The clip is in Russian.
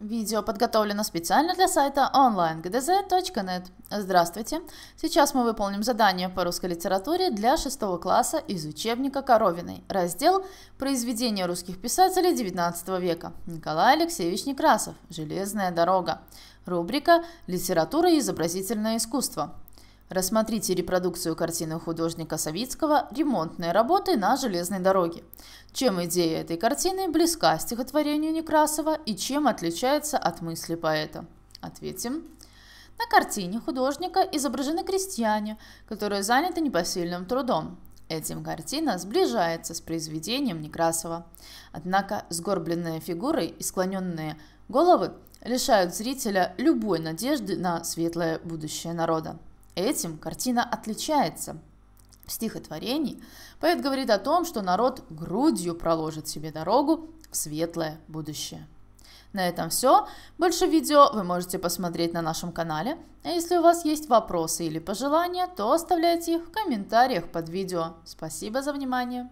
Видео подготовлено специально для сайта onlinegdz.net. Здравствуйте! Сейчас мы выполним задание по русской литературе для 6 класса из учебника Коровиной, раздел «Произведения русских писателей XIX века» Николай Алексеевич Некрасов «Железная дорога», рубрика «Литература и изобразительное искусство», Рассмотрите репродукцию картины художника Савицкого «Ремонтные работы на железной дороге». Чем идея этой картины близка стихотворению Некрасова и чем отличается от мысли поэта? Ответим. На картине художника изображены крестьяне, которые заняты непосильным трудом. Этим картина сближается с произведением Некрасова. Однако сгорбленные фигуры и склоненные головы лишают зрителя любой надежды на светлое будущее народа. Этим картина отличается. В стихотворении поэт говорит о том, что народ грудью проложит себе дорогу в светлое будущее. На этом все. Больше видео вы можете посмотреть на нашем канале. А если у вас есть вопросы или пожелания, то оставляйте их в комментариях под видео. Спасибо за внимание!